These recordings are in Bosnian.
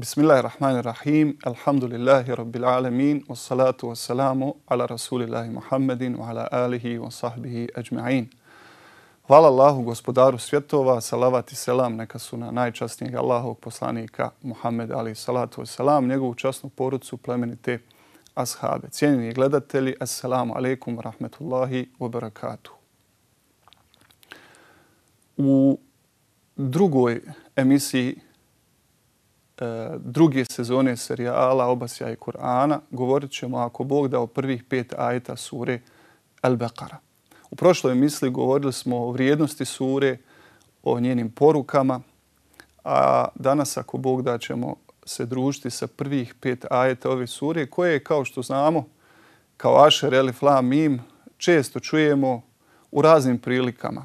Bismillahirrahmanirrahim, alhamdulillahi rabbil alamin, wassalatu wassalamu ala rasulillahi Muhammedin wa ala alihi wa sahbihi ajma'in. Hvala Allahu, gospodaru svjetova, salavat i selam, neka su na najčastnijeg Allahovog poslanika Muhammed ali salatu wassalam, njegovu časnu porucu plemenite ashabe. Cijenjeni gledatelji, assalamu alaikum wa rahmetullahi wa barakatuh. U drugoj emisiji E, druge sezone serijala Obasja i Kur'ana, govorit ćemo, ako Bog dao prvih pet ajta sure Al-Baqara. U prošloj misli govorili smo o vrijednosti sure, o njenim porukama, a danas, ako Bog da ćemo se družiti sa prvih pet ajeta ove sure, koje, kao što znamo, kao Asher, Elif, La, Mim, često čujemo u raznim prilikama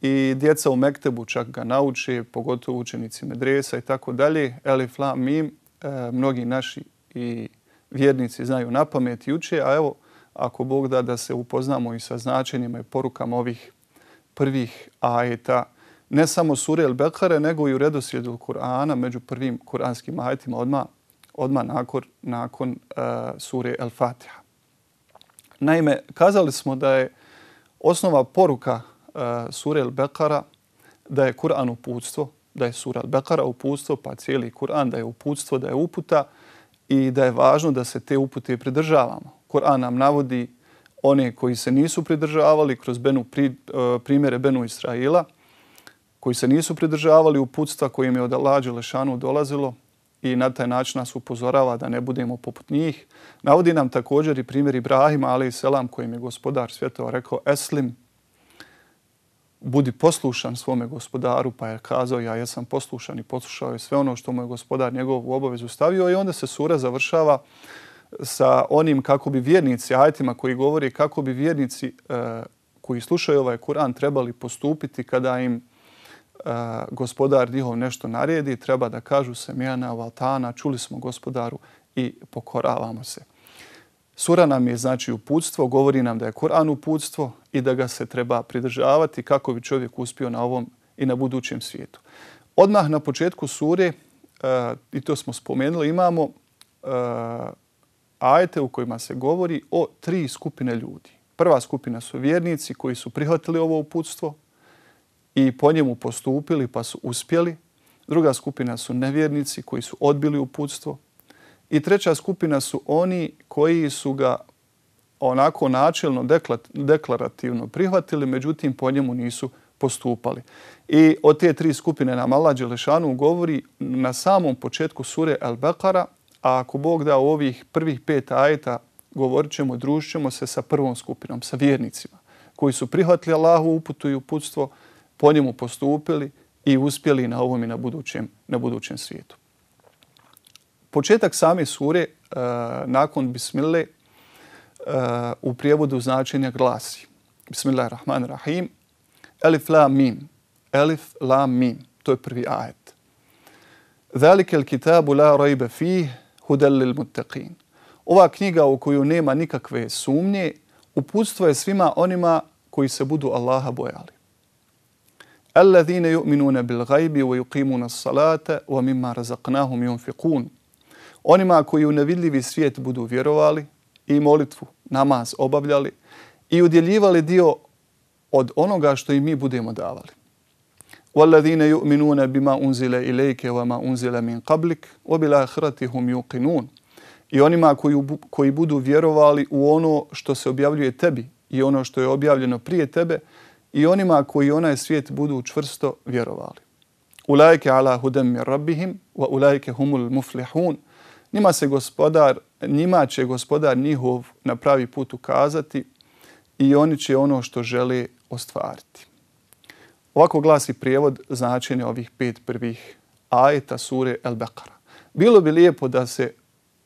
i djeca u Mektebu čak ga nauči, pogotovo učenici medresa i tako dalje. Elif, la, mim, e, mnogi naši i vjernici znaju na pamet i uče, a evo, ako Bog da, da se upoznamo i sa značenjima i porukama ovih prvih ajeta, ne samo sure El Bekare, nego i u redosljedu Kur'ana, među prvim kuranskim ajetima, odma odma nakon, nakon e, uh, sure El Fatiha. Naime, kazali smo da je osnova poruka Uh, sura Al-Baqara da je Kur'an uputstvo, da je sura Al-Baqara uputstvo, pa cijeli Kur'an da je uputstvo, da je uputa i da je važno da se te upute pridržavamo. Kur'an nam navodi one koji se nisu pridržavali kroz Benu, pri, uh, primjere Benu Israila, koji se nisu pridržavali uputstva kojim je od Lađe Lešanu dolazilo i na taj način nas upozorava da ne budemo poput njih. Navodi nam također i primjer Ibrahima, ali i Selam kojim je gospodar svjetova rekao Eslim, budi poslušan svome gospodaru, pa je kazao ja sam poslušan i poslušao je sve ono što mu je gospodar njegov u obavezu stavio i onda se sura završava sa onim kako bi vjernici, ajtima koji govori kako bi vjernici e, koji slušaju ovaj Kur'an trebali postupiti kada im e, gospodar njihov nešto naredi, treba da kažu se mjena, valtana, čuli smo gospodaru i pokoravamo se. Sura nam je znači uputstvo, govori nam da je Kur'an uputstvo i da ga se treba pridržavati kako bi čovjek uspio na ovom i na budućem svijetu. Odmah na početku sure, e, i to smo spomenuli, imamo e, ajete u kojima se govori o tri skupine ljudi. Prva skupina su vjernici koji su prihvatili ovo uputstvo i po njemu postupili pa su uspjeli. Druga skupina su nevjernici koji su odbili uputstvo I treća skupina su oni koji su ga onako načelno deklarativno prihvatili, međutim po njemu nisu postupali. I od te tri skupine nam Allah Đelešanu govori na samom početku sure Al-Baqara, a ako Bog da ovih prvih pet ajeta govorit ćemo, družićemo se sa prvom skupinom, sa vjernicima koji su prihvatili Allahu uputu i uputstvo, po njemu postupili i uspjeli na ovom i na budućem, na budućem svijetu početak same sure e, nakon bismile uh, eh, u prijevodu značenja glasi. Bismillahirrahmanirrahim. rahman rahim. Elif la mim. Elif la mim. To je prvi ajet. Zalike il kitabu la rajbe fih hudelil muttaqin. Ova knjiga u koju nema nikakve sumnje uputstvo je svima onima koji se budu Allaha bojali. Allazine yu'minuna bil ghaibi wa yuqimuna salata wa mimma razaqnahum yunfiqun onima koji u nevidljivi svijet budu vjerovali i molitvu namaz obavljali i udjeljivali dio od onoga što i mi budemo davali. Walladine وَالَّذِينَ يُؤْمِنُونَ بِمَا أُنْزِلَ إِلَيْكَ وَمَا أُنْزِلَ مِنْ قَبْلِكَ akhirati hum yuqinun. I onima koji, koji budu vjerovali u ono što se objavljuje tebi i ono što je objavljeno prije tebe i onima koji onaj svijet budu čvrsto vjerovali. أُولَيْكَ عَلَى هُدَمِّ رَبِّهِمْ وَأُولَيْكَ هُمُ muflihun. Njima se gospodar, njima će gospodar njihov na pravi put ukazati i oni će ono što žele ostvariti. Ovako glasi prijevod značenja ovih pet prvih ajeta sure El Bekara. Bilo bi lijepo da se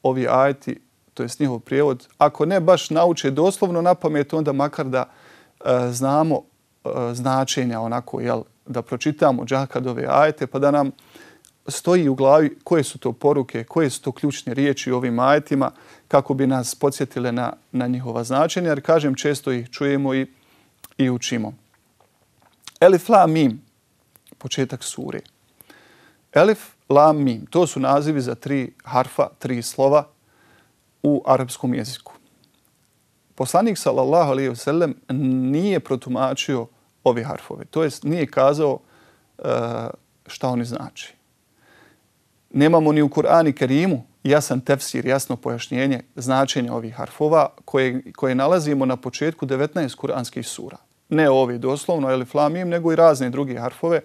ovi ajeti, to jest njihov prijevod, ako ne baš nauče doslovno na pamet, onda makar da e, znamo e, značenja onako, jel, da pročitamo džakad ove ajete, pa da nam e, stoji u glavi koje su to poruke, koje su to ključne riječi u ovim ajetima kako bi nas podsjetile na, na njihova značenja, jer kažem često ih čujemo i, i učimo. Elif la mim, početak sure. Elif la mim, to su nazivi za tri harfa, tri slova u arapskom jeziku. Poslanik sallallahu alaihi wasallam nije protumačio ovi harfove, to jest nije kazao uh, šta oni znači nemamo ni u Kur'ani Kerimu jasan tefsir, jasno pojašnjenje značenja ovih harfova koje, koje nalazimo na početku 19 kur'anskih sura. Ne ovi doslovno, ili flamijem, nego i razne druge harfove.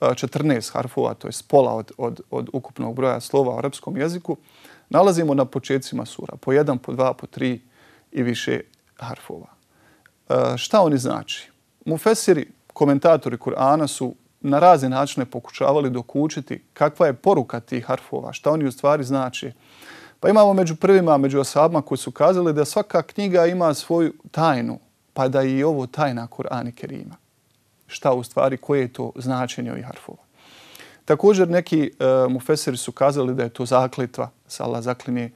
14 harfova, to je pola od, od, od ukupnog broja slova u arapskom jeziku, nalazimo na početcima sura. Po jedan, po dva, po tri i više harfova. Šta oni znači? Mufesiri, komentatori Kur'ana su na razne načine pokušavali dokučiti kakva je poruka tih harfova, šta oni u stvari znači. Pa imamo među prvima, među osabama koji su kazali da svaka knjiga ima svoju tajnu, pa da je i ovo tajna Kur'an Kerima. Šta u stvari, koje je to značenje ovih harfova. Također neki e, mufeseri su kazali da je to zakletva, sala zaklinje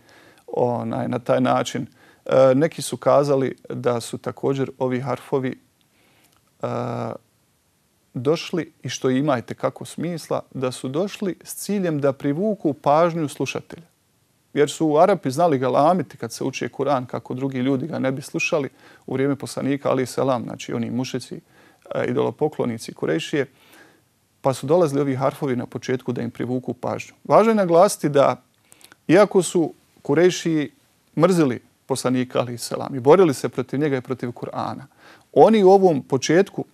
onaj, na taj način. E, neki su kazali da su također ovi harfovi e, došli i što imajte kako smisla, da su došli s ciljem da privuku pažnju slušatelja. Jer su u Arapi znali ga lamiti kad se učije Kur'an kako drugi ljudi ga ne bi slušali u vrijeme poslanika Ali Selam, znači oni mušeci, e, idolopoklonici Kurešije, pa su dolazili ovi harfovi na početku da im privuku pažnju. Važno je naglasiti da iako su Kurešiji mrzili poslanika Ali Selam i borili se protiv njega i protiv Kur'ana, oni u ovom početku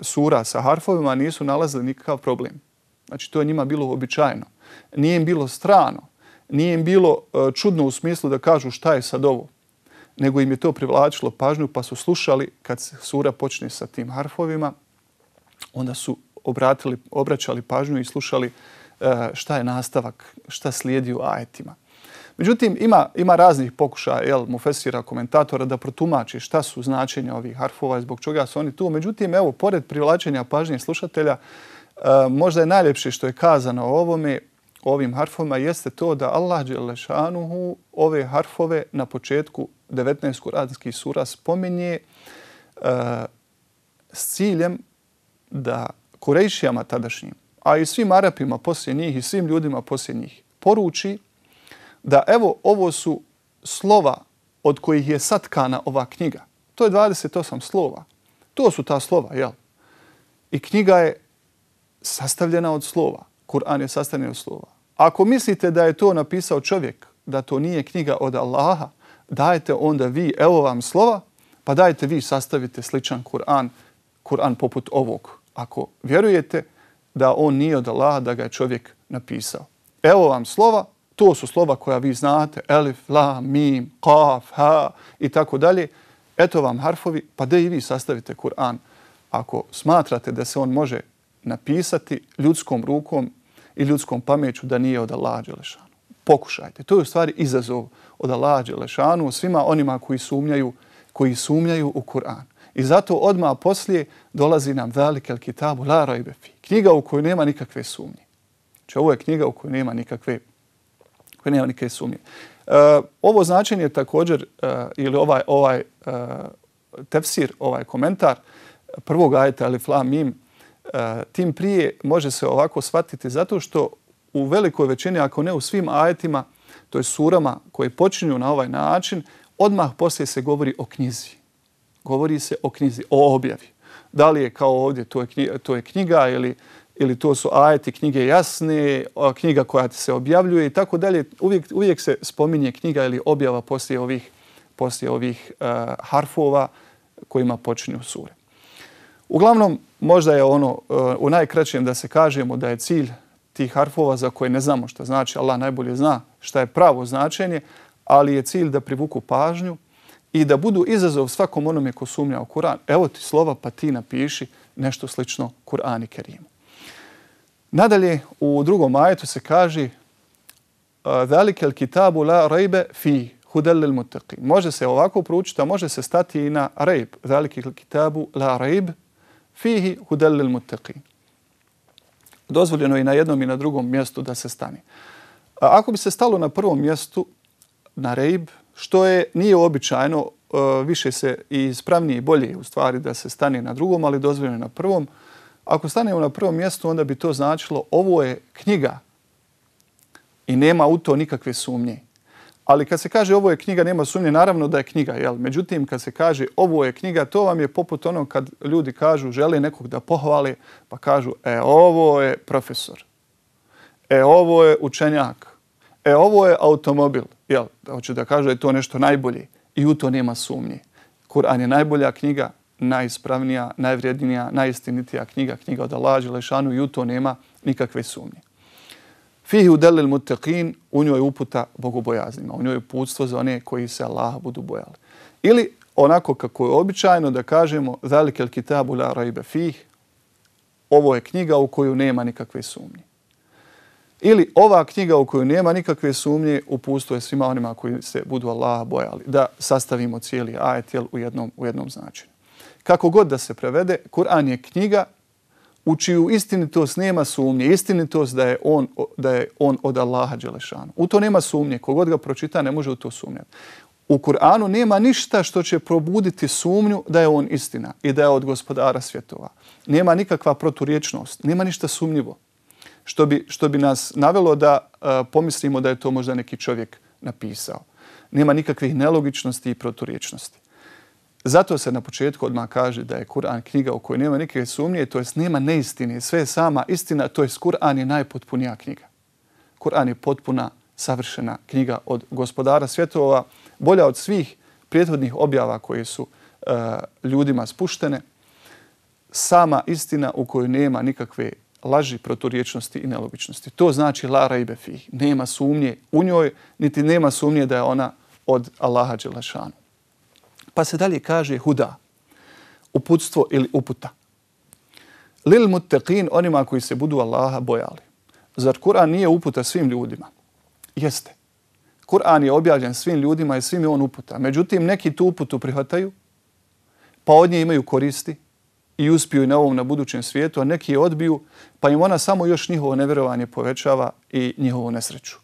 sura sa harfovima nisu nalazili nikakav problem. Znači, to je njima bilo običajno. Nije im bilo strano, nije im bilo e, čudno u smislu da kažu šta je sad ovo, nego im je to privlačilo pažnju pa su slušali kad sura počne sa tim harfovima, onda su obratili, obraćali pažnju i slušali e, šta je nastavak, šta slijedi u ajetima. Međutim, ima, ima raznih pokušaja jel, mufesira komentatora da protumači šta su značenja ovih harfova i zbog čega su oni tu. Međutim, evo, pored privlačenja pažnje slušatelja, e, možda je najljepše što je kazano o ovome, ovim harfovima, jeste to da Allah Đelešanuhu ove harfove na početku 19. kuranski sura spominje e, s ciljem da Kurejšijama tadašnjim, a i svim Arapima poslije njih i svim ljudima poslije njih, poruči da evo ovo su slova od kojih je satkana ova knjiga. To je 28 slova. To su ta slova, jel? I knjiga je sastavljena od slova. Kur'an je sastavljen od slova. Ako mislite da je to napisao čovjek, da to nije knjiga od Allaha, dajte onda vi, evo vam slova, pa dajte vi sastavite sličan Kur'an, Kur'an poput ovog. Ako vjerujete da on nije od Allaha, da ga je čovjek napisao. Evo vam slova, to su slova koja vi znate, elif, la, mim, kaf, ha i tako dalje, eto vam harfovi, pa da i vi sastavite Kur'an. Ako smatrate da se on može napisati ljudskom rukom i ljudskom pameću da nije od Allah Đelešanu. Pokušajte. To je u stvari izazov od Allah Đelešanu svima onima koji sumnjaju koji sumnjaju u Kur'an. I zato odma poslije dolazi nam velik el kitabu la rajbe fi. Knjiga u kojoj nema nikakve sumnje. Znači ovo je knjiga u kojoj nema nikakve koje nema nikakve sumnje. E, ovo značenje također, e, ili ovaj, ovaj e, tefsir, ovaj komentar prvog ajeta ili flamim, tim prije može se ovako shvatiti zato što u velikoj većini, ako ne u svim ajetima, to je surama koje počinju na ovaj način, odmah poslije se govori o knjizi. Govori se o knjizi, o objavi. Da li je kao ovdje, to je knjiga, to je knjiga ili uh, ili to su ajeti knjige jasne, knjiga koja ti se objavljuje i tako dalje. Uvijek, uvijek se spominje knjiga ili objava poslije ovih, poslije ovih uh, harfova kojima počinju sure. Uglavnom, možda je ono uh, u najkraćem da se kažemo da je cilj tih harfova za koje ne znamo što znači, Allah najbolje zna šta je pravo značenje, ali je cilj da privuku pažnju i da budu izazov svakom onome ko sumnja u Kur'an. Evo ti slova, pa ti napiši nešto slično Kur'an i Kerimu. Nadalje, u drugom ajetu se kaže ذَلِكَ الْكِتَابُ لَا رَيْبَ فِي هُدَلِ الْمُتَّقِينَ Može se ovako proučiti, a može se stati i na rejb. ذَلِكَ الْكِتَابُ لَا رَيْبَ فِيهِ هُدَلِ الْمُتَّقِينَ Dozvoljeno je na jednom i na drugom mjestu da se stani. Ako bi se stalo na prvom mjestu, na rejb, što je nije običajno, e, više se i spravnije i bolje u stvari da se stani na drugom, ali dozvoljeno je na prvom ako stanemo na prvom mjestu, onda bi to značilo ovo je knjiga i nema u to nikakve sumnje. Ali kad se kaže ovo je knjiga, nema sumnje, naravno da je knjiga. Jel? Međutim, kad se kaže ovo je knjiga, to vam je poput ono kad ljudi kažu, žele nekog da pohvali, pa kažu, e, ovo je profesor. E, ovo je učenjak. E, ovo je automobil. Jel? Hoću da kažu da je to nešto najbolje. I u to nema sumnje. Kur'an je najbolja knjiga, najispravnija, najvrijednija, najistinitija knjiga, knjiga od Allah Želešanu i u to nema nikakve sumnje. Fihi udelil mutekin, u njoj je uputa bogobojaznima, u njoj je putstvo za one koji se Allaha budu bojali. Ili onako kako je običajno da kažemo zalikel kitabu la rajbe fih, ovo je knjiga u koju nema nikakve sumnje. Ili ova knjiga u koju nema nikakve sumnje upustuje svima onima koji se budu Allaha bojali. Da sastavimo cijeli ajetel u, jednom, u jednom značenju. Kako god da se prevede, Kur'an je knjiga u čiju istinitost nema sumnje, istinitost da je on, da je on od Allaha Đelešanu. U to nema sumnje, kogod ga pročita ne može u to sumnjati. U Kur'anu nema ništa što će probuditi sumnju da je on istina i da je od gospodara svjetova. Nema nikakva proturječnost, nema ništa sumnjivo što bi, što bi nas navelo da uh, pomislimo da je to možda neki čovjek napisao. Nema nikakvih nelogičnosti i proturječnosti. Zato se na početku odmah kaže da je Kur'an knjiga u kojoj nema nikakve sumnje, to jest nema neistine, sve je sama istina, to jest Kur'an je najpotpunija knjiga. Kur'an je potpuna, savršena knjiga od gospodara svjetova, bolja od svih prijethodnih objava koje su e, ljudima spuštene. Sama istina u kojoj nema nikakve laži, proturječnosti i nelogičnosti. To znači Lara i Befi. Nema sumnje u njoj, niti nema sumnje da je ona od Allaha Đelešanu pa se dalje kaže huda, uputstvo ili uputa. Lil muttaqin onima koji se budu Allaha bojali. Zar Kur'an nije uputa svim ljudima? Jeste. Kur'an je objavljen svim ljudima i svim je on uputa. Međutim, neki tu uputu prihvataju, pa od nje imaju koristi i uspiju i na ovom, na budućem svijetu, a neki je odbiju, pa im ona samo još njihovo nevjerovanje povećava i njihovu nesreću.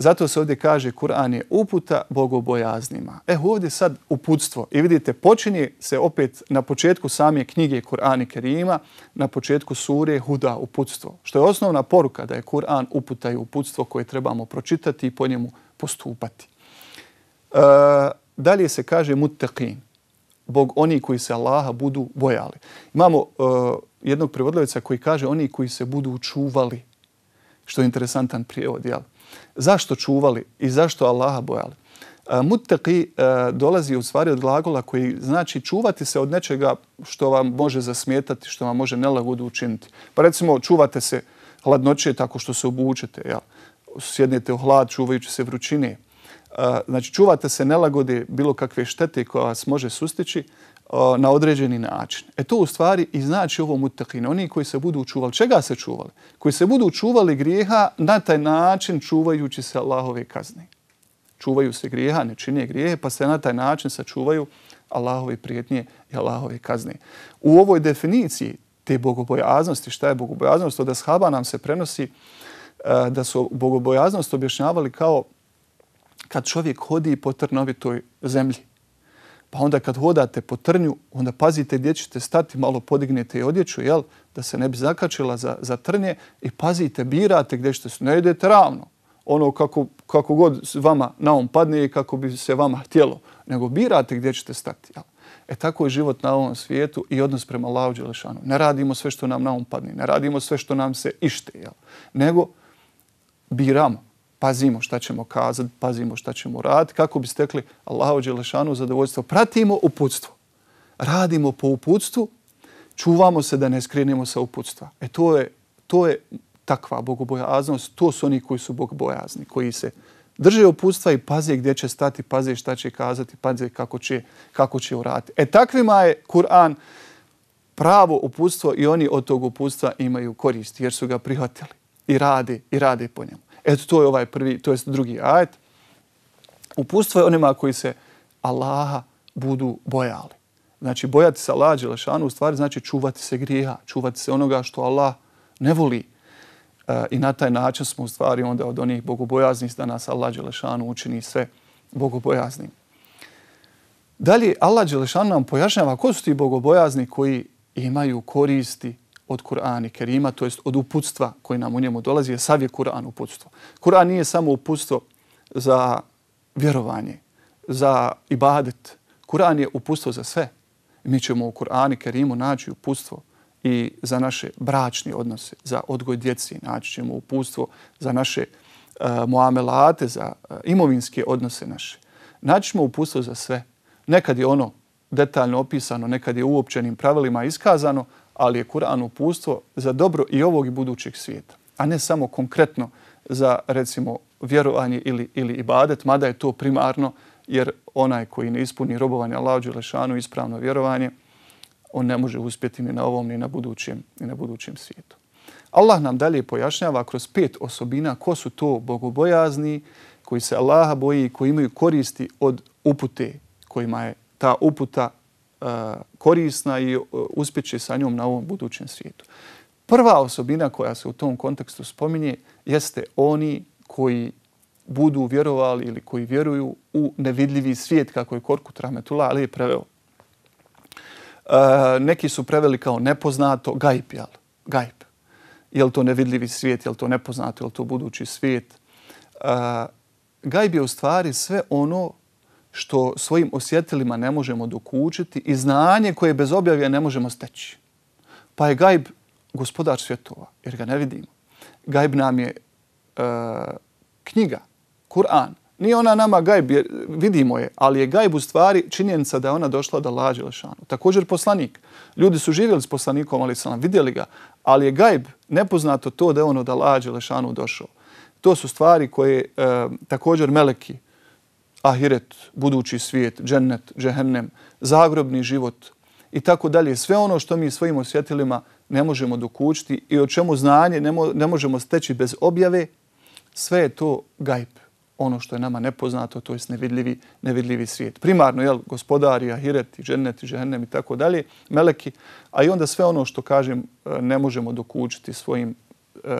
Zato se ovdje kaže Kur'an je uputa bogobojaznima. E, ovdje sad uputstvo. I vidite, počinje se opet na početku same knjige Kur'an i Kerima, na početku sure Huda uputstvo. Što je osnovna poruka da je Kur'an uputa i uputstvo koje trebamo pročitati i po njemu postupati. E, dalje se kaže Mutteqin. Bog oni koji se Allaha budu bojali. Imamo e, jednog prevodljavica koji kaže oni koji se budu učuvali. Što je interesantan prijevod, jel? zašto čuvali i zašto Allaha bojali. E, Mutteki e, dolazi u stvari od glagola koji znači čuvati se od nečega što vam može zasmijetati, što vam može nelagodu učiniti. Pa recimo čuvate se hladnoće tako što se obučete, jel? sjednete u hlad čuvajući se vrućine. E, znači čuvate se nelagode bilo kakve štete koja vas može sustići, na određeni način. E to u stvari i znači ovo mutakin. Oni koji se budu čuvali, čega se čuvali? Koji se budu čuvali grijeha na taj način čuvajući se Allahove kazne. Čuvaju se grijeha, ne čine grijehe, pa se na taj način sačuvaju Allahove prijetnje i Allahove kazne. U ovoj definiciji te bogobojaznosti, šta je bogobojaznost, od ashaba nam se prenosi e, da su bogobojaznost objašnjavali kao kad čovjek hodi po trnovitoj zemlji. Pa onda kad hodate po trnju, onda pazite gdje ćete stati, malo podignete i odjeću, jel? da se ne bi zakačila za, za trnje i pazite, birate gdje ćete se. Ne idete ravno, ono kako, kako god vama na ovom um padne i kako bi se vama htjelo, nego birate gdje ćete stati. Jel? E tako je život na ovom svijetu i odnos prema Allahu Lešanu. Ne radimo sve što nam na ovom um padne, ne radimo sve što nam se ište, jel? nego biramo pazimo šta ćemo kazati, pazimo šta ćemo raditi, kako bi stekli Allahu Đelešanu zadovoljstvo. Pratimo uputstvo. Radimo po uputstvu, čuvamo se da ne skrenimo sa uputstva. E to je, to je takva bogobojaznost, to su oni koji su bogobojazni, koji se drže uputstva i paze gdje će stati, paze šta će kazati, paze kako će, kako će uraditi. E takvima je Kur'an pravo uputstvo i oni od tog uputstva imaju korist jer su ga prihvatili i radi, i radi po njemu. Eto, to je ovaj prvi, to je drugi ajet. Upustvo je onima koji se Allaha budu bojali. Znači, bojati se Allaha Đelešanu u stvari znači čuvati se grija, čuvati se onoga što Allah ne voli. E, I na taj način smo u stvari onda od onih bogobojaznih da nas Allah Đelešanu učini sve bogobojaznim. Dalje, Allah Đelešanu nam pojašnjava ko su ti bogobojazni koji imaju koristi od Kur'ana Kerima, to jest od uputstva koji nam u njemu dolazi, je sav je Kur'an uputstvo. Kur'an nije samo uputstvo za vjerovanje, za ibadet. Kur'an je uputstvo za sve. Mi ćemo u Kur'anu Kerimu naći uputstvo i za naše bračni odnose, za odgoj djeci, naći ćemo uputstvo za naše uh, muamelate, za uh, imovinske odnose naše. Naći ćemo uputstvo za sve. Nekad je ono detaljno opisano, nekad je uopćenim pravilima iskazano, ali je Kur'an upustvo za dobro i ovog i budućeg svijeta, a ne samo konkretno za, recimo, vjerovanje ili, ili ibadet, mada je to primarno, jer onaj koji ne ispuni robovanje Allahu Lešanu ispravno vjerovanje, on ne može uspjeti ni na ovom, ni na budućem, ni na budućem svijetu. Allah nam dalje pojašnjava kroz pet osobina ko su to bogobojazni, koji se Allaha boji i koji imaju koristi od upute kojima je ta uputa korisna i e, uspjeće sa njom na ovom budućem svijetu. Prva osobina koja se u tom kontekstu spominje jeste oni koji budu vjerovali ili koji vjeruju u nevidljivi svijet kako je Korkut Rametula ali je preveo. E, neki su preveli kao nepoznato, gajp, jel? Gajp. Je li to nevidljivi svijet, je li to nepoznato, je li to budući svijet? E, gajp je u stvari sve ono što svojim osjetilima ne možemo dokučiti i znanje koje bez objavlja ne možemo steći. Pa je gajb gospodar svjetova, jer ga ne vidimo. Gajb nam je e, knjiga, Kur'an. Nije ona nama gajb, jer vidimo je, ali je gajb u stvari činjenica da je ona došla da lađe Lešanu. Također poslanik. Ljudi su živjeli s poslanikom, ali su nam vidjeli ga. Ali je gajb nepoznato to da je ono da lađe Lešanu došao. To su stvari koje e, također meleki, ahiret, budući svijet, džennet, džehennem, zagrobni život i tako dalje. Sve ono što mi svojim osjetilima ne možemo dokućiti i o čemu znanje ne, ne možemo steći bez objave, sve je to gajb. Ono što je nama nepoznato, to je nevidljivi, nevidljivi svijet. Primarno, jel, gospodari, ahiret, džennet, džehennem i tako dalje, meleki, a i onda sve ono što, kažem, e, ne možemo dokućiti svojim e,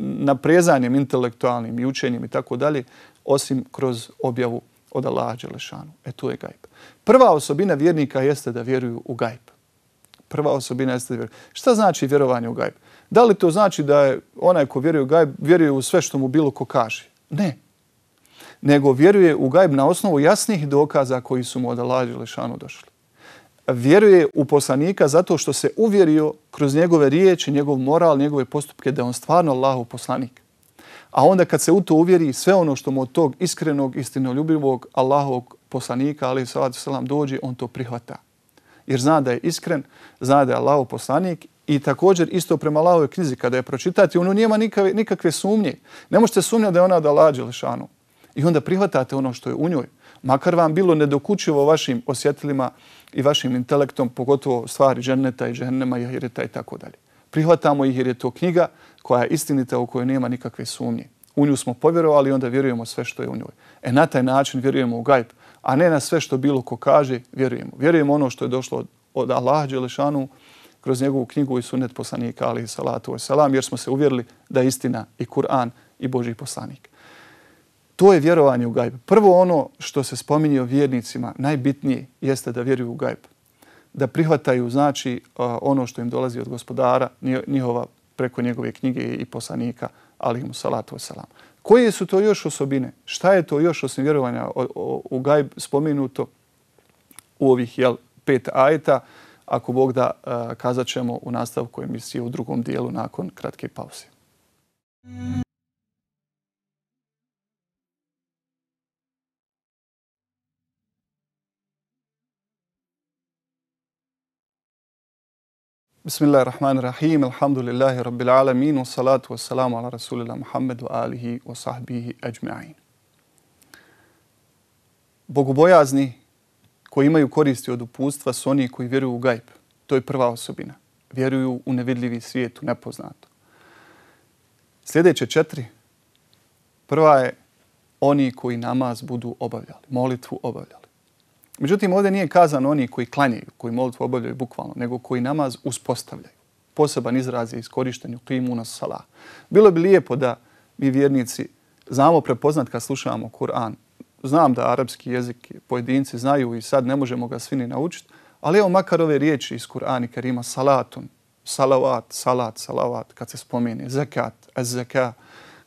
naprezanjem intelektualnim i učenjem i tako dalje, osim kroz objavu od Allaha Đelešanu. E tu je gajb. Prva osobina vjernika jeste da vjeruju u gajb. Prva osobina jeste da vjeruju. Šta znači vjerovanje u gajb? Da li to znači da je onaj ko vjeruje u gajb vjeruje u sve što mu bilo ko kaže? Ne. Nego vjeruje u gajb na osnovu jasnih dokaza koji su mu od Allaha Đelešanu došli. Vjeruje u poslanika zato što se uvjerio kroz njegove riječi, njegov moral, njegove postupke da je on stvarno Allahu poslanik. A onda kad se u to uvjeri sve ono što mu od tog iskrenog, istinoljubivog Allahovog poslanika, ali salatu selam dođe, on to prihvata. Jer zna da je iskren, zna da je Allahov poslanik i također isto prema Allahove knjizi kada je pročitati, ono nijema nikakve, nikakve sumnje. Ne možete sumnjati da je ona da lađe lišanu. I onda prihvatate ono što je u njoj. Makar vam bilo nedokućivo vašim osjetilima i vašim intelektom, pogotovo stvari dženneta i džennema i hireta i tako dalje. Prihvatamo ih jer je to knjiga, koja je istinita, u kojoj nema nikakve sumnje. U nju smo povjerovali i onda vjerujemo sve što je u njoj. E na taj način vjerujemo u gajb, a ne na sve što bilo ko kaže, vjerujemo. Vjerujemo ono što je došlo od od Allaha Đelešanu kroz njegovu knjigu i sunet poslanika Ali Salatu Selam, jer smo se uvjerili da istina i Kur'an i Boži poslanik. To je vjerovanje u gajb. Prvo ono što se spominje o vjernicima, najbitnije, jeste da vjeruju u gajb. Da prihvataju, znači, ono što im dolazi od gospodara, njihova preko njegove knjige i poslanika, ali mu salatu wasalam. Koje su to još osobine? Šta je to još osim vjerovanja o, u gajb spomenuto u ovih jel, pet ajeta? Ako Bog da, e, kazat ćemo u nastavku emisije u drugom dijelu nakon kratke pauze. Bismillahirrahmanirrahim, alhamdulillahi rabbil alamin, wa salatu wa salamu ala rasulila Muhammedu alihi wa sahbihi ajma'in. Bogobojazni koji imaju koristi od upustva su oni koji vjeruju u gajb. To je prva osobina. Vjeruju u nevidljivi svijet, u nepoznato. Sljedeće četiri. Prva je oni koji namaz budu obavljali, molitvu obavljali. Međutim, ovdje nije kazano oni koji klanjaju, koji molitvu obavljaju bukvalno, nego koji namaz uspostavljaju. Poseban izraz je iskorišten u klimu na sala. Bilo bi lijepo da mi vjernici znamo prepoznat kad slušavamo Kur'an. Znam da arapski jezik pojedinci znaju i sad ne možemo ga svini naučiti, ali evo makar ove riječi iz Kur'ana kad ima salatun, salavat, salat, salavat, kad se spomeni, zakat, zaka,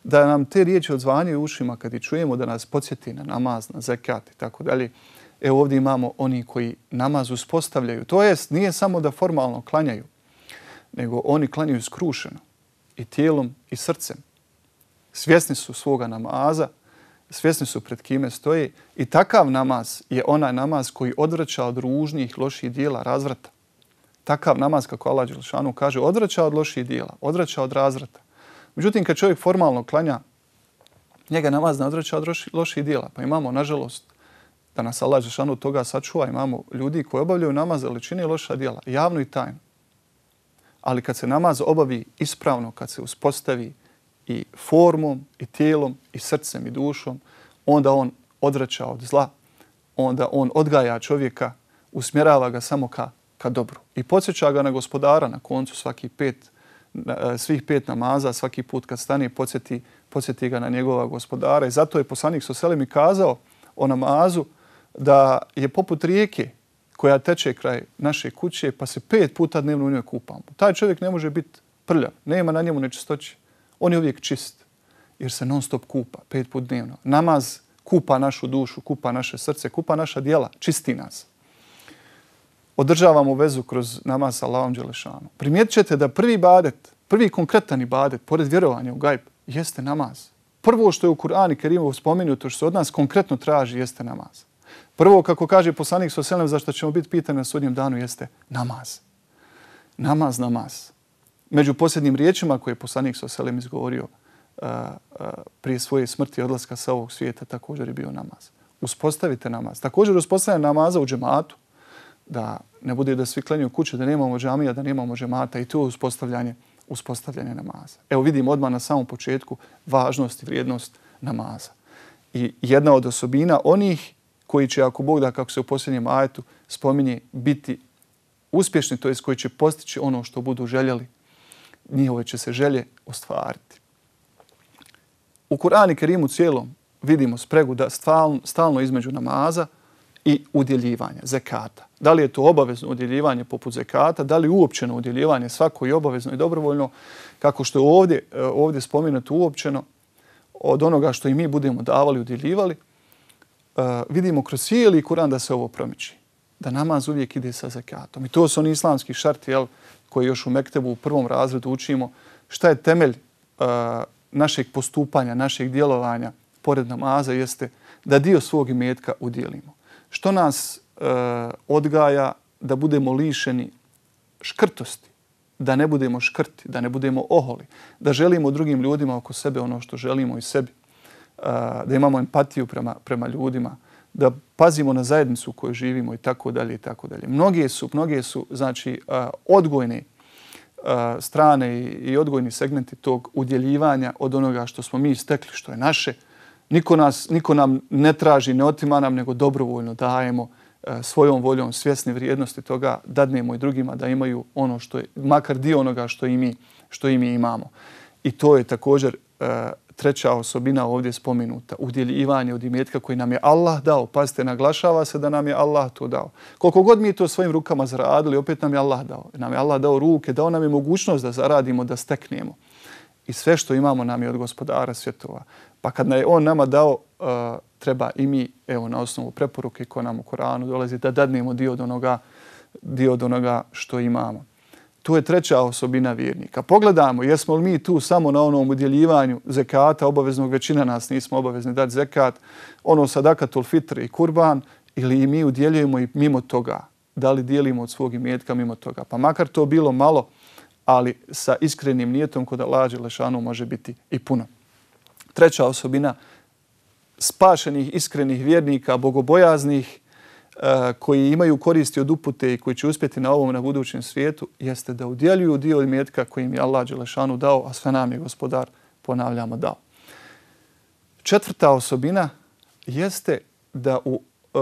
da nam te riječi odzvanjaju ušima kad i čujemo da nas podsjeti na namaz, na zakat i tako dalje evo ovdje imamo oni koji namaz uspostavljaju. To jest, nije samo da formalno klanjaju, nego oni klanjaju skrušeno i tijelom i srcem. Svjesni su svoga namaza, svjesni su pred kime stoje i takav namaz je onaj namaz koji odvraća od ružnih, loših dijela razvrata. Takav namaz, kako Allah Đelšanu kaže, odvraća od loših dijela, odvraća od razvrata. Međutim, kad čovjek formalno klanja, njega namaz ne odvraća od loših dijela. Pa imamo, nažalost, da nas Allah Žešanu toga sačuva. Imamo ljudi koji obavljaju namaz, ali čini loša djela, javno i tajno. Ali kad se namaz obavi ispravno, kad se uspostavi i formom, i tijelom, i srcem, i dušom, onda on odvraća od zla, onda on odgaja čovjeka, usmjerava ga samo ka, ka dobru. I podsjeća ga na gospodara na koncu svaki pet, e, svih pet namaza, svaki put kad stane, podsjeti, podsjeti ga na njegova gospodara. I zato je poslanik Soselemi kazao o namazu, da je poput rijeke koja teče kraj naše kuće pa se pet puta dnevno u njoj kupamo. Taj čovjek ne može biti prljav, nema na njemu nečistoći. On je uvijek čist jer se non stop kupa pet puta dnevno. Namaz kupa našu dušu, kupa naše srce, kupa naša dijela, čisti nas. Održavamo vezu kroz namaz sa Allahom Đelešanu. Primijetit ćete da prvi badet, prvi konkretan ibadet, pored vjerovanja u gajb, jeste namaz. Prvo što je u Kur'ani Kerimov spomenuto, što se od nas konkretno traži, jeste namaz. Prvo, kako kaže poslanik Soselem, zašto ćemo biti pitani na sudnjem danu, jeste namaz. Namaz, namaz. Među posljednjim riječima koje je poslanik Soselem izgovorio prije svoje smrti i odlaska sa ovog svijeta, također je bio namaz. Uspostavite namaz. Također uspostavite namaza u džematu, da ne bude da svi klenju kuće, da nemamo džamija, da nemamo džemata i to je uspostavljanje, uspostavljanje namaza. Evo vidimo odmah na samom početku važnost i vrijednost namaza. I jedna od osobina onih koji će, ako Bog da, kako se u posljednjem ajetu spominje, biti uspješni, to je koji će postići ono što budu željeli, njihove će se želje ostvariti. U Kurani Kerimu cijelom vidimo spregu da stalno, stalno između namaza i udjeljivanja, zekata. Da li je to obavezno udjeljivanje poput zekata, da li je uopćeno udjeljivanje svako i obavezno i dobrovoljno, kako što je ovdje, e, ovdje spominuto uopćeno od onoga što i mi budemo davali, udjeljivali, Eh, vidimo kroz cijeli Kur'an da se ovo promiči. Da namaz uvijek ide sa zakatom. I to su oni islamski šarti jel, koji još u Mektebu u prvom razredu učimo. Šta je temelj uh, našeg postupanja, našeg djelovanja pored namaza jeste da dio svog imetka udjelimo. Što nas uh, odgaja da budemo lišeni škrtosti, da ne budemo škrti, da ne budemo oholi, da želimo drugim ljudima oko sebe ono što želimo i sebi da imamo empatiju prema, prema ljudima, da pazimo na zajednicu u kojoj živimo i tako dalje i tako dalje. Mnoge su, mnoge su znači, odgojne strane i odgojni segmenti tog udjeljivanja od onoga što smo mi istekli, što je naše. Niko, nas, niko nam ne traži, ne otima nam, nego dobrovoljno dajemo svojom voljom svjesne vrijednosti toga dadnemo i drugima da imaju ono što je, makar dio onoga što i mi, što i mi imamo. I to je također treća osobina ovdje spomenuta, udjeljivanje od imetka koji nam je Allah dao. Pazite, naglašava se da nam je Allah to dao. Koliko god mi to svojim rukama zaradili, opet nam je Allah dao. Nam je Allah dao ruke, dao nam je mogućnost da zaradimo, da steknemo. I sve što imamo nam je od gospodara svjetova. Pa kad je on nama dao, uh, treba i mi, evo, na osnovu preporuke koja nam u Koranu dolazi, da dadnemo dio od onoga, dio od onoga što imamo. To je treća osobina vjernika. Pogledamo, jesmo li mi tu samo na onom udjeljivanju zekata, obaveznog većina nas nismo obavezni dati zekat, ono sadakatul fitr i kurban, ili i mi udjeljujemo i mimo toga, da li dijelimo od svog imetka mimo toga. Pa makar to bilo malo, ali sa iskrenim nijetom kod Alađe Lešanu može biti i puno. Treća osobina, spašenih, iskrenih vjernika, bogobojaznih, Eh, koji imaju koristi od upute i koji će uspjeti na ovom na budućem svijetu jeste da udjeljuju dio imetka koji im je Allah Đelešanu dao, a sve nam je gospodar, ponavljamo, dao. Četvrta osobina jeste da u, e,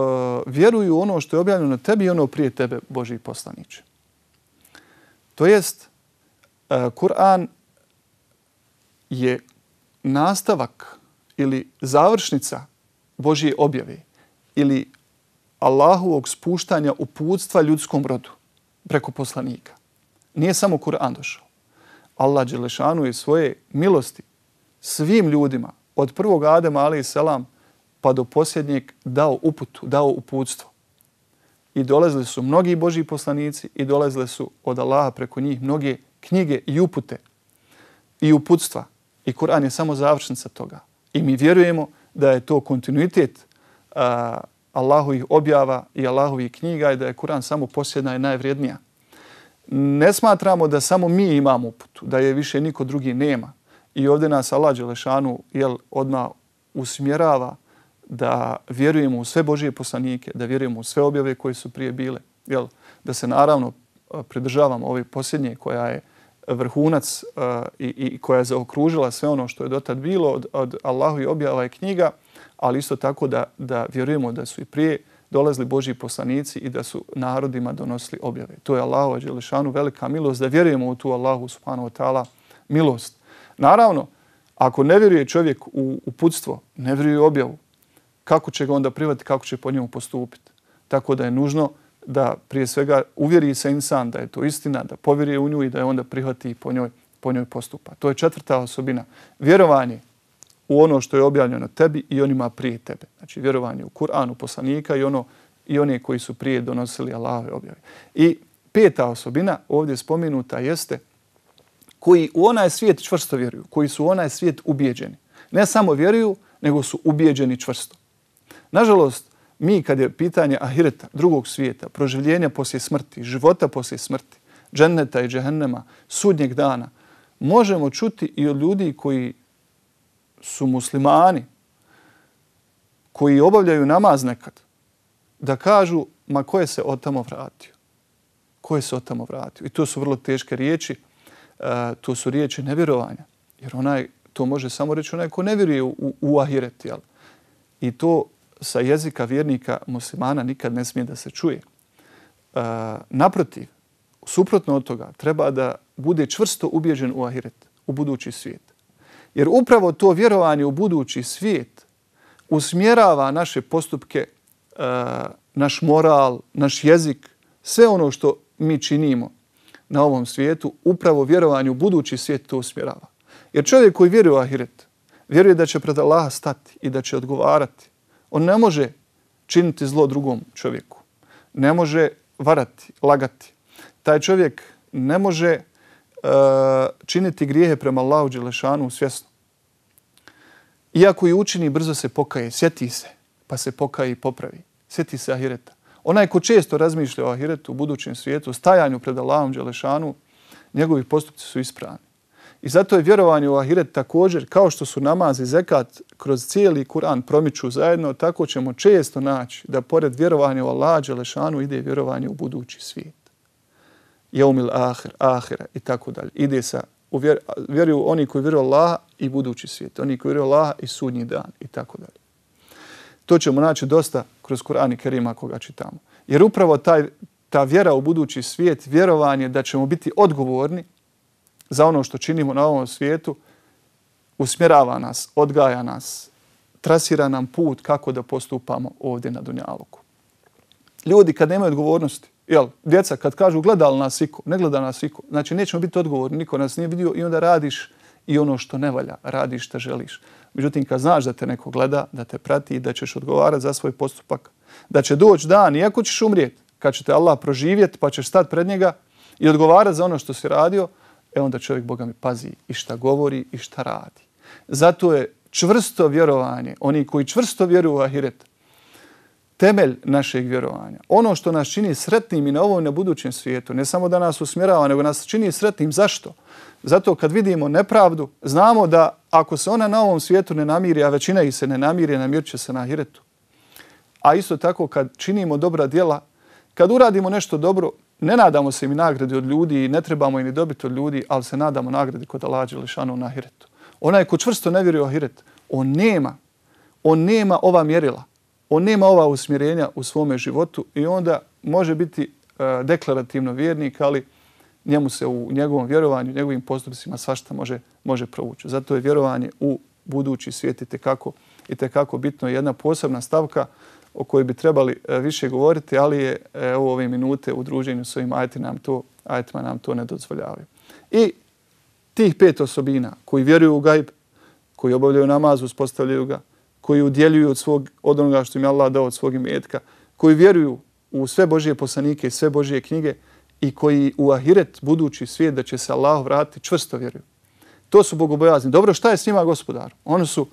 vjeruju ono što je objavljeno tebi i ono prije tebe, Boži poslanić. To jest, e, Kur'an je nastavak ili završnica Božije objave ili Allahovog spuštanja uputstva ljudskom rodu preko poslanika. Nije samo Kur'an došao. Allah Đelešanu je svoje milosti svim ljudima od prvog Adema alaih selam pa do posljednjeg dao uputu, dao uputstvo. I dolazili su mnogi Božji poslanici i dolazile su od Allaha preko njih mnoge knjige i upute i uputstva. I Kur'an je samo završnica toga. I mi vjerujemo da je to kontinuitet uh, Allahu ih objava i Allahovih knjiga i da je Kur'an samo posjedna i najvrijednija. Ne smatramo da samo mi imamo uputu, da je više niko drugi nema. I ovdje nas Allah Đelešanu jel, odmah usmjerava da vjerujemo u sve Božije poslanike, da vjerujemo u sve objave koje su prije bile. Jel, da se naravno pridržavamo ove posljednje koja je vrhunac uh, i, i koja je zaokružila sve ono što je dotad bilo od, od Allahu i objava i knjiga ali isto tako da, da vjerujemo da su i prije dolazili Božji poslanici i da su narodima donosili objave. To je Allahu Đelešanu velika milost, da vjerujemo u tu Allahu Subhanahu wa ta'ala milost. Naravno, ako ne vjeruje čovjek u uputstvo, ne vjeruje u objavu, kako će ga onda privati, kako će po njemu postupiti. Tako da je nužno da prije svega uvjeri se insan da je to istina, da povjeri u nju i da je onda prihvati po njoj, po njoj postupa. To je četvrta osobina. Vjerovanje, u ono što je objavljeno tebi i onima prije tebe. Znači, vjerovanje u Kur'anu, poslanika i ono i one koji su prije donosili Allahove objave. I peta osobina ovdje spomenuta jeste koji u onaj svijet čvrsto vjeruju, koji su u onaj svijet ubijeđeni. Ne samo vjeruju, nego su ubijeđeni čvrsto. Nažalost, mi kad je pitanje ahireta, drugog svijeta, proživljenja poslije smrti, života poslije smrti, dženneta i džehennema, sudnjeg dana, možemo čuti i od ljudi koji su muslimani koji obavljaju namaz nekad, da kažu, ma ko je se od tamo vratio? Ko je se od tamo vratio? I to su vrlo teške riječi. E, to su riječi nevjerovanja. Jer onaj, to može samo reći onaj ko ne vjeruje u, u ahiret. Jel? I to sa jezika vjernika muslimana nikad ne smije da se čuje. E, naprotiv, suprotno od toga, treba da bude čvrsto ubježen u ahiret, u budući svijet. Jer upravo to vjerovanje u budući svijet usmjerava naše postupke, e, naš moral, naš jezik, sve ono što mi činimo na ovom svijetu, upravo vjerovanje u budući svijet to usmjerava. Jer čovjek koji vjeruje u Ahiret, vjeruje da će pred Allaha stati i da će odgovarati. On ne može činiti zlo drugom čovjeku. Ne može varati, lagati. Taj čovjek ne može uh, E, činiti grijehe prema Allahu Đelešanu svjesno. Iako i učini, brzo se pokaje, sjeti se, pa se pokaje i popravi. Sjeti se Ahireta. Onaj ko često razmišlja o Ahiretu u budućem svijetu, stajanju pred Allahom Đelešanu, njegovi postupci su ispravni. I zato je vjerovanje u Ahiret također, kao što su namaz i zekat kroz cijeli Kur'an promiču zajedno, tako ćemo često naći da pored vjerovanja u Allah Đelešanu ide vjerovanje u budući svijet jeumil ahir, ahira i tako dalje. Ide sa, uvjer, vjeruju oni koji vjeruju Allah i budući svijet, oni koji vjeruju Allah i sudnji dan i tako dalje. To ćemo naći dosta kroz Kur'an Kerima koga čitamo. Jer upravo taj, ta vjera u budući svijet, vjerovanje da ćemo biti odgovorni za ono što činimo na ovom svijetu, usmjerava nas, odgaja nas, trasira nam put kako da postupamo ovdje na Dunjaluku. Ljudi kad nemaju odgovornosti, Jel, djeca kad kažu gledali nas iko, ne gleda nas iko, znači nećemo biti odgovorni, niko nas nije vidio i onda radiš i ono što ne valja, radiš što želiš. Međutim, kad znaš da te neko gleda, da te prati i da ćeš odgovarati za svoj postupak, da će doći dan, iako ćeš umrijeti, kad će te Allah proživjeti pa ćeš stati pred njega i odgovarati za ono što si radio, e onda čovjek Boga mi pazi i šta govori i šta radi. Zato je čvrsto vjerovanje, oni koji čvrsto vjeruju u Ahiret, temelj našeg vjerovanja. Ono što nas čini sretnim i na ovom i na budućem svijetu, ne samo da nas usmjerava, nego nas čini sretnim. Zašto? Zato kad vidimo nepravdu, znamo da ako se ona na ovom svijetu ne namiri, a većina ih se ne namiri, namir će se na hiretu. A isto tako kad činimo dobra djela, kad uradimo nešto dobro, ne nadamo se im nagrade od ljudi i ne trebamo i ni dobiti od ljudi, ali se nadamo nagrade kod Alađe Lišanu na hiretu. Onaj ko čvrsto ne vjeruje o hiret, on nema, on nema ova mjerila on nema ova usmjerenja u svome životu i onda može biti e, deklarativno vjernik, ali njemu se u njegovom vjerovanju, njegovim postupcima svašta može, može provući. Zato je vjerovanje u budući svijet i tekako, i tekako bitno je jedna posebna stavka o kojoj bi trebali e, više govoriti, ali je u e, ove minute u druženju s ovim ajte nam to, ajtima nam to ne dozvoljavaju. I tih pet osobina koji vjeruju u gajb, koji obavljaju namaz, uspostavljaju ga, koji udjeljuju od, svog, od onoga što im je Allah dao od svog imetka, koji vjeruju u sve Božije poslanike i sve Božije knjige i koji u ahiret budući svijet da će se Allah vratiti čvrsto vjeruju. To su bogobojazni. Dobro, šta je s njima gospodar? Oni su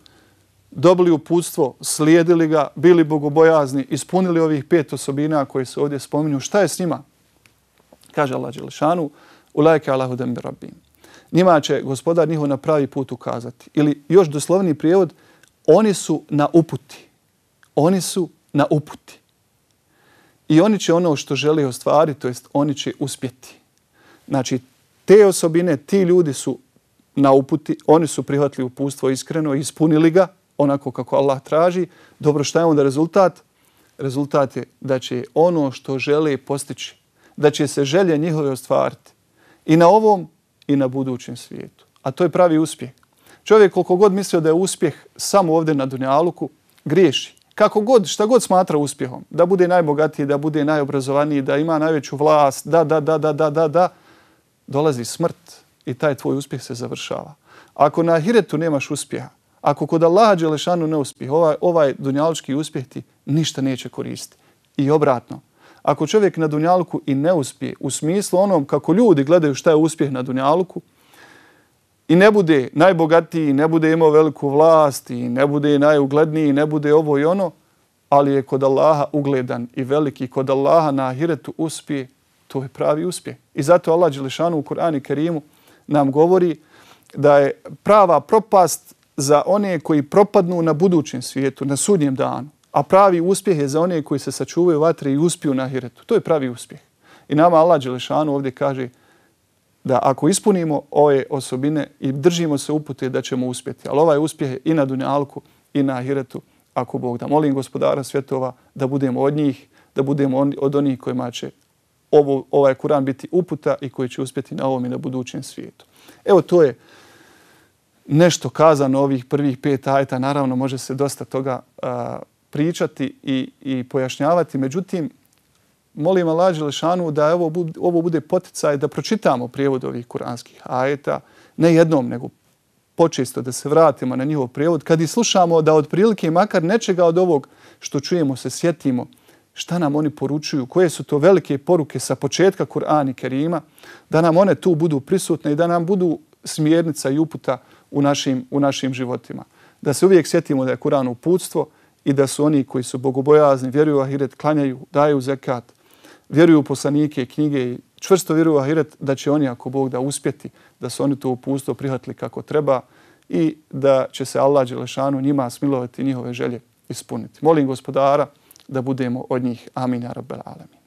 dobili uputstvo, slijedili ga, bili bogobojazni, ispunili ovih pet osobina koje se ovdje spominju. Šta je s njima? Kaže Allah Đelešanu, u lajke Allahu dembe rabbim. Njima će gospodar njihov na pravi put ukazati. Ili još doslovni prijevod, oni su na uputi. Oni su na uputi. I oni će ono što žele ostvariti, to jest oni će uspjeti. Znači, te osobine, ti ljudi su na uputi, oni su prihvatili upustvo iskreno i ispunili ga onako kako Allah traži. Dobro, šta je onda rezultat? Rezultat je da će ono što žele postići, da će se želje njihove ostvariti i na ovom i na budućem svijetu. A to je pravi uspjeh. Čovjek koliko god mislio da je uspjeh samo ovdje na Dunjaluku, griješi. Kako god, šta god smatra uspjehom, da bude najbogatiji, da bude najobrazovaniji, da ima najveću vlast, da, da, da, da, da, da, da, dolazi smrt i taj tvoj uspjeh se završava. Ako na Ahiretu nemaš uspjeha, ako kod Allaha Đelešanu ne uspjeh, ovaj, ovaj dunjalički uspjeh ti ništa neće koristiti. I obratno, ako čovjek na Dunjaluku i ne uspije, u smislu onom kako ljudi gledaju šta je uspjeh na Dunjaluku, i ne bude najbogatiji, ne bude imao veliku vlast i ne bude najugledniji, ne bude ovo i ono, ali je kod Allaha ugledan i veliki, kod Allaha na ahiretu uspije, to je pravi uspje. I zato Allah Đelešanu u Kur'anu Kerimu nam govori da je prava propast za one koji propadnu na budućem svijetu, na sudnjem danu, a pravi uspjeh je za one koji se sačuvaju vatre i uspiju na ahiretu. To je pravi uspjeh. I nama Allah Đelešanu ovdje kaže da ako ispunimo ove osobine i držimo se upute da ćemo uspjeti. Ali ovaj uspjeh je i na Dunjalku i na Ahiretu, ako Bog da. Molim gospodara svjetova da budemo od njih, da budemo od onih kojima će ovo, ovaj Kur'an biti uputa i koji će uspjeti na ovom i na budućem svijetu. Evo to je nešto kazano ovih prvih pet ajta. Naravno, može se dosta toga a, pričati i, i pojašnjavati. Međutim, molim Allah Đelešanu da ovo bude poticaj da pročitamo prijevod ovih kuranskih ajeta, ne jednom, nego počesto da se vratimo na njihov prijevod, kad i slušamo da od prilike makar nečega od ovog što čujemo se sjetimo, šta nam oni poručuju, koje su to velike poruke sa početka Kur'ana i Kerima, da nam one tu budu prisutne i da nam budu smjernica i uputa u našim, u našim životima. Da se uvijek sjetimo da je Kur'an uputstvo i da su oni koji su bogobojazni, vjeruju ahiret, klanjaju, daju zekat, vjeruju u poslanike i knjige i čvrsto vjeruju u Ahiret da će oni, ako Bog, da uspjeti da su oni to upusto prihvatili kako treba i da će se Allah Đelešanu njima smilovati njihove želje ispuniti. Molim gospodara da budemo od njih. Amin, Arabel, Alamin.